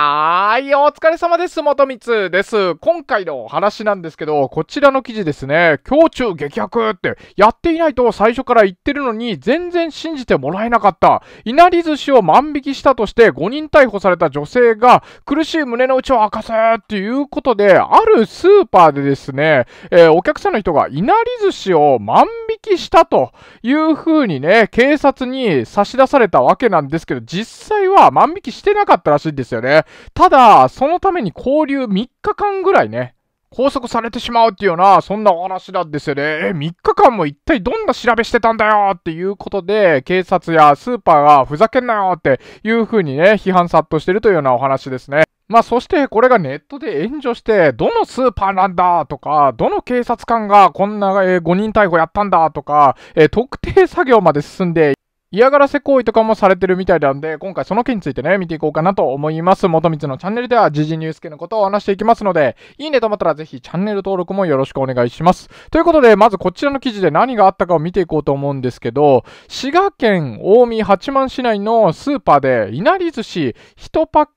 はーい、お疲れ様です。元光です。今回のお話なんですけど、こちらの記事ですね、胸中激白って、やっていないと最初から言ってるのに、全然信じてもらえなかった。いなり寿司を万引きしたとして5人逮捕された女性が、苦しい胸の内を明かせっていうことで、あるスーパーでですね、えー、お客さんの人がいなり寿司を万引きしたという風にね、警察に差し出されたわけなんですけど、実際は万引きしてなかったらしいんですよね。ただ、そのために交留3日間ぐらいね、拘束されてしまうっていうような、そんなお話なんですよね。え、3日間も一体どんな調べしてたんだよっていうことで、警察やスーパーがふざけんなよっていう風にね、批判殺到してるというようなお話ですね。まあそしてこれがネットで炎上して、どのスーパーなんだとか、どの警察官がこんな5人逮捕やったんだとか、え特定作業まで進んで、嫌がらせ行為とかもされてるみたいなんで、今回その件についてね、見ていこうかなと思います。元光のチャンネルでは、時事ニュース系のことを話していきますので、いいねと思ったらぜひチャンネル登録もよろしくお願いします。ということで、まずこちらの記事で何があったかを見ていこうと思うんですけど、滋賀県近江八幡市内のスーパーで、いなり寿司1パッ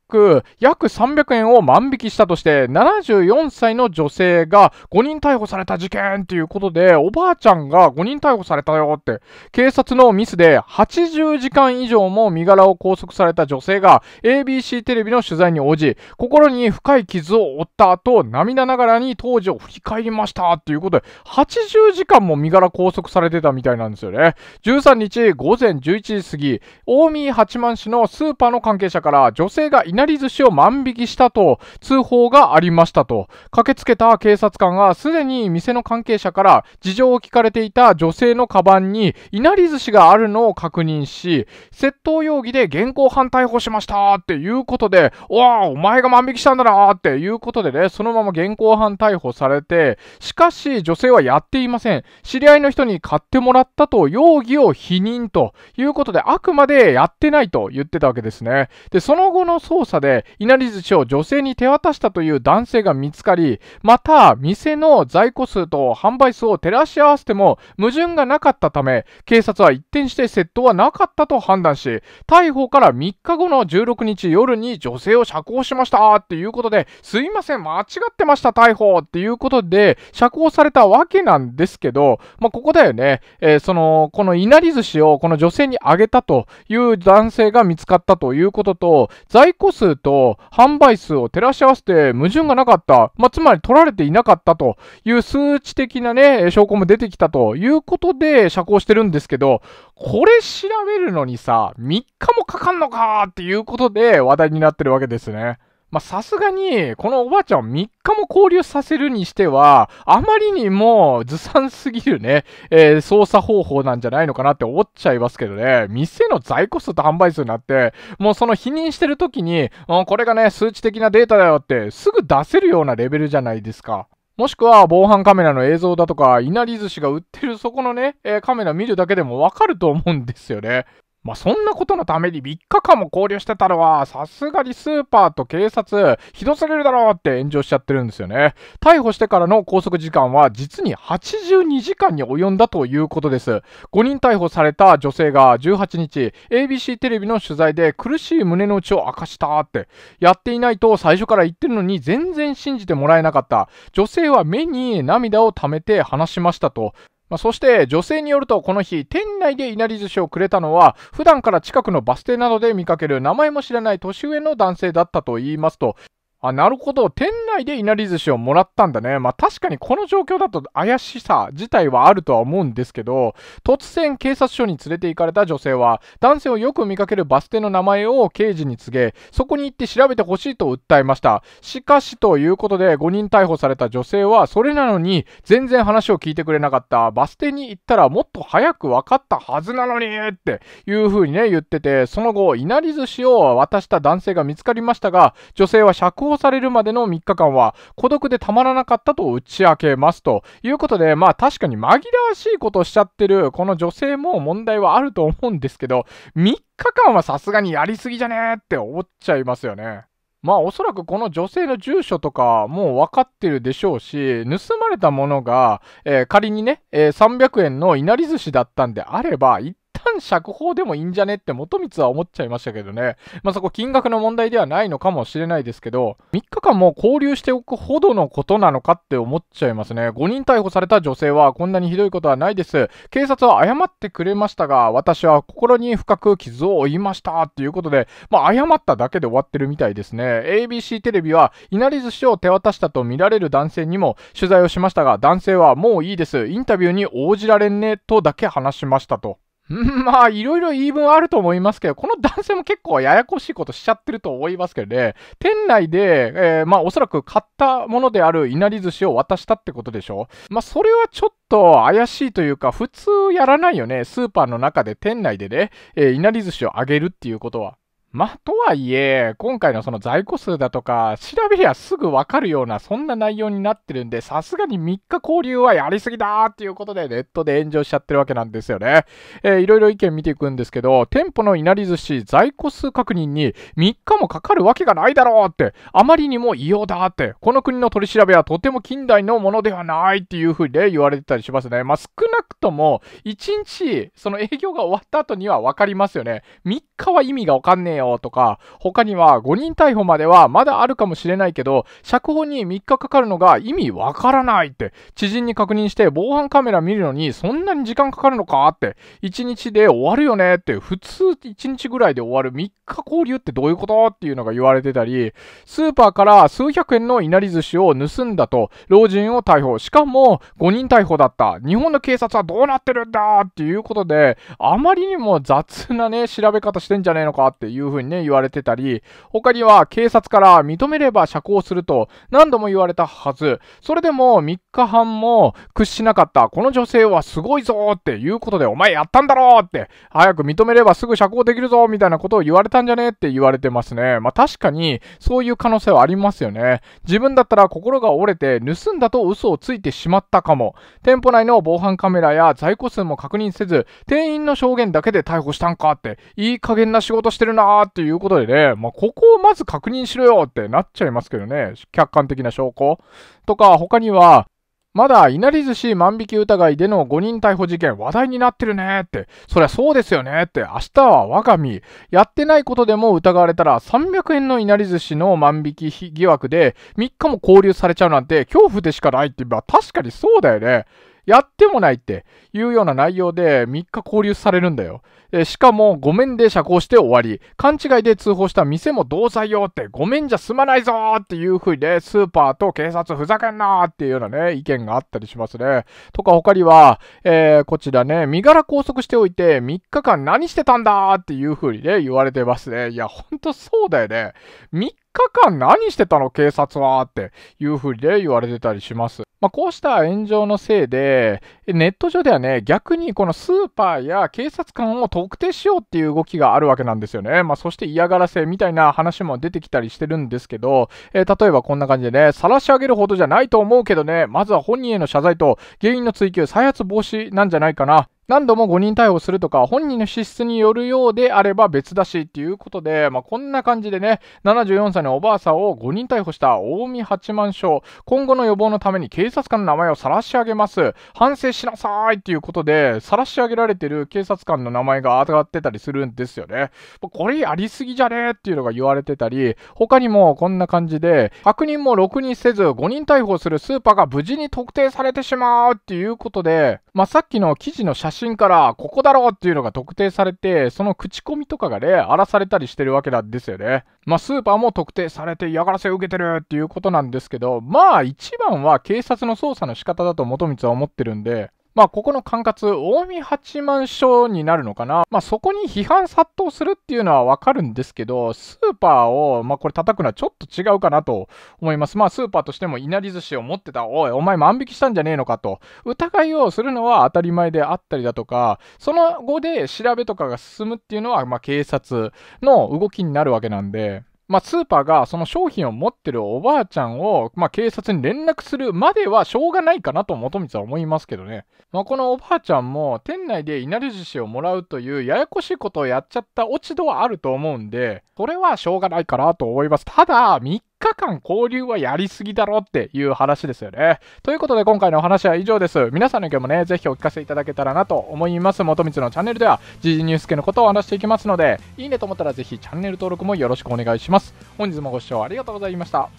約300円を万引きしたとして74歳の女性が5人逮捕された事件ということでおばあちゃんが5人逮捕されたよって警察のミスで80時間以上も身柄を拘束された女性が ABC テレビの取材に応じ心に深い傷を負った後涙ながらに当時を振り返りましたということで80時間も身柄拘束されてたみたいなんですよね13日午前11時過ぎ近江八幡市のスーパーの関係者から女性がいないなり寿司を万引きしたと通報がありましたと。駆けつけた警察官がすでに店の関係者から事情を聞かれていた女性のカバンにいなり寿司があるのを確認し、窃盗容疑で現行犯逮捕しましたっていうことで、わあ、お前が万引きしたんだなっていうことでね、そのまま現行犯逮捕されて、しかし女性はやっていません。知り合いの人に買ってもらったと容疑を否認ということで、あくまでやってないと言ってたわけですね。で、その後の捜査査で稲荷寿司を女性に手渡したという男性が見つかりまた店の在庫数と販売数を照らし合わせても矛盾がなかったため警察は一転して窃盗はなかったと判断し逮捕から3日後の16日夜に女性を釈放しましたっていうことですいません間違ってました逮捕っていうことで釈放されたわけなんですけど、まあ、ここだよね、えー、そのこの稲荷寿司をこの女性にあげたという男性が見つかったということと在庫数数と販売数を照らし合わせて矛盾がなかった、まあ、つまり取られていなかったという数値的なね、証拠も出てきたということで遮光してるんですけど、これ調べるのにさ、3日もかかんのかっていうことで話題になってるわけですね。まさすがに、このおばあちゃんを3日も交流させるにしては、あまりにもずさんすぎるね、えー、操作方法なんじゃないのかなって思っちゃいますけどね、店の在庫数と販売数になって、もうその否認してる時に、うん、これがね、数値的なデータだよって、すぐ出せるようなレベルじゃないですか。もしくは防犯カメラの映像だとか、いなり寿司が売ってるそこのね、えー、カメラ見るだけでもわかると思うんですよね。まあ、そんなことのために3日間も交流してたのは、さすがにスーパーと警察、ひどすぎるだろうって炎上しちゃってるんですよね。逮捕してからの拘束時間は実に82時間に及んだということです。5人逮捕された女性が18日、ABC テレビの取材で苦しい胸の内を明かしたって、やっていないと最初から言ってるのに全然信じてもらえなかった。女性は目に涙を溜めて話しましたと、まあ、そして女性によるとこの日店内でいなり寿司をくれたのは普段から近くのバス停などで見かける名前も知らない年上の男性だったと言いますとあ、なるほど。店内でいなり寿司をもらったんだね。まあ確かにこの状況だと怪しさ自体はあるとは思うんですけど、突然警察署に連れて行かれた女性は、男性をよく見かけるバス停の名前を刑事に告げ、そこに行って調べてほしいと訴えました。しかしということで5人逮捕された女性は、それなのに全然話を聞いてくれなかった。バス停に行ったらもっと早く分かったはずなのにっていう風にね、言ってて、その後、いなり寿司を渡した男性が見つかりましたが、女性は釈放放されるまでの3日間は孤独でたまらなかったと打ち明けますということで、まあ確かに紛らわしいことをしちゃってるこの女性も問題はあると思うんですけど、3日間はさすがにやりすぎじゃねーって思っちゃいますよね。まあおそらくこの女性の住所とかもう分かってるでしょうし、盗まれたものが、えー、仮にね、えー、300円のいなり寿司だったんであれば、一単釈放でもいいんじゃねって元光は思っちゃいましたけどね。まあ、そこ金額の問題ではないのかもしれないですけど、3日間も交流しておくほどのことなのかって思っちゃいますね。5人逮捕された女性はこんなにひどいことはないです。警察は謝ってくれましたが、私は心に深く傷を負いましたっていうことで、まあ、謝っただけで終わってるみたいですね。ABC テレビは、いなり寿司を手渡したと見られる男性にも取材をしましたが、男性はもういいです。インタビューに応じられんねとだけ話しましたと。まあ、いろいろ言い分あると思いますけど、この男性も結構ややこしいことしちゃってると思いますけどね、店内で、えー、まあ、おそらく買ったものであるいなり寿司を渡したってことでしょまあ、それはちょっと怪しいというか、普通やらないよね。スーパーの中で店内でね、えー、いなり寿司をあげるっていうことは。まあ、とはいえ、今回のその在庫数だとか、調べりゃすぐわかるような、そんな内容になってるんで、さすがに3日交流はやりすぎだーっていうことで、ネットで炎上しちゃってるわけなんですよね。えー、いろいろ意見見ていくんですけど、店舗のいなり寿司、在庫数確認に3日もかかるわけがないだろうって、あまりにも異様だって、この国の取り調べはとても近代のものではないっていうふうで言われてたりしますね。まあ、少なくとも、1日、その営業が終わった後にはわかりますよね。3日は意味がわかんねえよ。よとか、他には誤認逮捕まではまだあるかもしれないけど、釈放に3日かかるのが意味わからないって、知人に確認して防犯カメラ見るのにそんなに時間かかるのかって、1日で終わるよねって、普通1日ぐらいで終わる3日交流ってどういうことっていうのが言われてたり、スーパーから数百円のいなり寿司を盗んだと、老人を逮捕。しかも5人逮捕だった。日本の警察はどうなってるんだっていうことで、あまりにも雑なね、調べ方してんじゃねえのかっていうふうにね、言われてたり、他には警察から認めれば釈放すると何度も言われたはず、それでも3日半も屈しなかった、この女性はすごいぞっていうことで、お前やったんだろうって、早く認めればすぐ釈放できるぞみたいなことを言われたんじゃねって言われてますね。まあ確かに、そういう可能性はありますよね。自分だったら心が折れて、盗んだと嘘をついてしまったかも。店舗内の防犯カメラや在庫数も確認せず、店員の証言だけで逮捕したんかって、いい加減な仕事してるなーーっていうことでね、まあ、ここをまず確認しろよってなっちゃいますけどね、客観的な証拠とか、他には、まだいなり寿司万引き疑いでの5人逮捕事件話題になってるねって、そりゃそうですよねって、明日は我が身、やってないことでも疑われたら300円のいなり寿司の万引き疑惑で3日も交留されちゃうなんて恐怖でしかないって、えば、確かにそうだよね。やってもないっていうような内容で3日交留されるんだよ。しかも、ごめんで釈放して終わり、勘違いで通報した店も同罪よって、ごめんじゃ済まないぞっていう風で、スーパーと警察ふざけんなっていうようなね、意見があったりしますね。とか、他には、えー、こちらね、身柄拘束しておいて、3日間何してたんだっていう風にね、言われてますね。いや、ほんとそうだよね。3日間何してたの警察はっていう風にね、言われてたりします。まあ、こうした炎上のせいで、ネット上ではね、逆にこのスーパーや警察官を特定しようっていう動きがあるわけなんですよね。まあ、そして嫌がらせみたいな話も出てきたりしてるんですけど、えー、例えばこんな感じでね、晒し上げるほどじゃないと思うけどね、まずは本人への謝罪と原因の追及、再発防止なんじゃないかな。何度も誤認逮捕するとか、本人の資質によるようであれば別だしっていうことで、まあ、こんな感じでね、74歳のおばあさんを誤認逮捕した近江八幡署、今後の予防のために警察官の名前を晒し上げます。反省しなさいっていうことで、晒し上げられてる警察官の名前が上がってたりするんですよね。これやりすぎじゃねっていうのが言われてたり、他にもこんな感じで、確認もろくにせず誤認逮捕するスーパーが無事に特定されてしまうっていうことで、まあ、さっきの記事の写真写真からここだろうっていうのが特定されて、その口コミとかがね、荒らされたりしてるわけなんですよね。まあ、スーパーも特定されて嫌がらせを受けてるっていうことなんですけど、まあ一番は警察の捜査の仕方だと元光は思ってるんで、まあ、ここの管轄、近江八幡署になるのかな。まあ、そこに批判殺到するっていうのはわかるんですけど、スーパーを、まあ、これ叩くのはちょっと違うかなと思います。まあ、スーパーとしても、いなり寿司を持ってた、おい、お前万引きしたんじゃねえのかと、疑いをするのは当たり前であったりだとか、その後で調べとかが進むっていうのは、まあ、警察の動きになるわけなんで、まあ、スーパーがその商品を持ってるおばあちゃんを、まあ、警察に連絡するまではしょうがないかなと元光は思いますけどね。まあ、このおばあちゃんも店内でいなり寿司をもらうというややこしいことをやっちゃった落ち度はあると思うんで、それはしょうがないかなと思います。ただ、3日間交流はやりすぎだろっていう話ですよね。ということで今回のお話は以上です。皆さんの意見もね、ぜひお聞かせいただけたらなと思います。元光のチャンネルでは、時事ニュース系のことを話していきますので、いいねと思ったらぜひチャンネル登録もよろしくお願いします。本日もご視聴ありがとうございました。